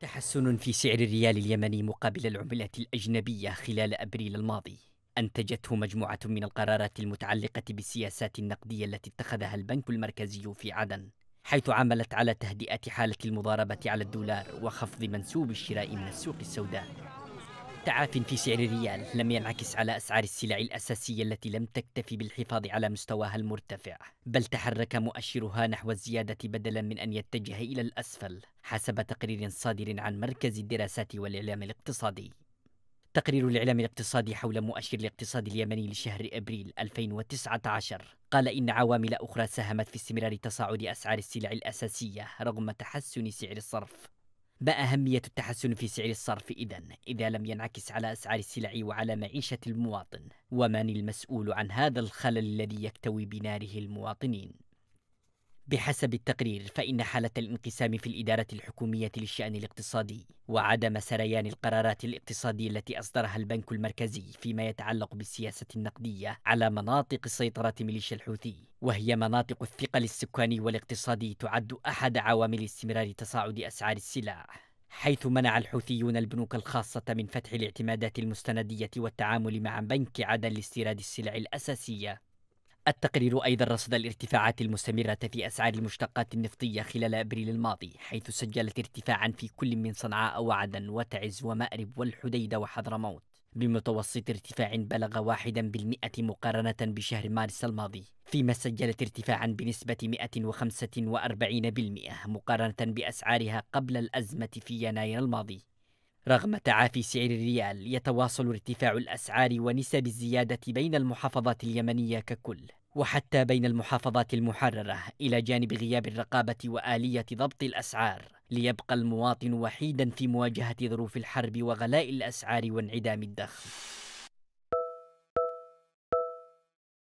تحسن في سعر الريال اليمني مقابل العملة الأجنبية خلال أبريل الماضي أنتجته مجموعة من القرارات المتعلقة بالسياسات النقدية التي اتخذها البنك المركزي في عدن حيث عملت على تهدئة حالة المضاربة على الدولار وخفض منسوب الشراء من السوق السوداء تعاف في سعر الريال لم ينعكس على أسعار السلع الأساسية التي لم تكتفي بالحفاظ على مستواها المرتفع بل تحرك مؤشرها نحو الزيادة بدلا من أن يتجه إلى الأسفل حسب تقرير صادر عن مركز الدراسات والإعلام الاقتصادي تقرير الإعلام الاقتصادي حول مؤشر الاقتصاد اليمني لشهر أبريل 2019 قال إن عوامل أخرى ساهمت في استمرار تصاعد أسعار السلع الأساسية رغم تحسن سعر الصرف ما أهمية التحسن في سعر الصرف إذا إذا لم ينعكس على أسعار السلع وعلى معيشة المواطن ومن المسؤول عن هذا الخلل الذي يكتوي بناره المواطنين بحسب التقرير فإن حالة الانقسام في الإدارة الحكومية للشأن الاقتصادي وعدم سريان القرارات الاقتصادية التي أصدرها البنك المركزي فيما يتعلق بالسياسة النقدية على مناطق سيطرة ميليشيا الحوثي وهي مناطق الثقل السكاني والاقتصادي تعد أحد عوامل استمرار تصاعد أسعار السلاح حيث منع الحوثيون البنوك الخاصة من فتح الاعتمادات المستندية والتعامل مع بنك عدن لاستيراد السلع الأساسية التقرير أيضا رصد الارتفاعات المستمرة في أسعار المشتقات النفطية خلال أبريل الماضي حيث سجلت ارتفاعا في كل من صنعاء وعدن وتعز ومأرب والحديدة وحضرموت بمتوسط ارتفاع بلغ واحدا بالمئة مقارنة بشهر مارس الماضي فيما سجلت ارتفاعا بنسبة 145% مقارنة بأسعارها قبل الأزمة في يناير الماضي رغم تعافي سعر الريال يتواصل ارتفاع الأسعار ونسب الزيادة بين المحافظات اليمنية ككل وحتى بين المحافظات المحررة إلى جانب غياب الرقابة وآلية ضبط الأسعار ليبقى المواطن وحيدا في مواجهة ظروف الحرب وغلاء الأسعار وانعدام الدخل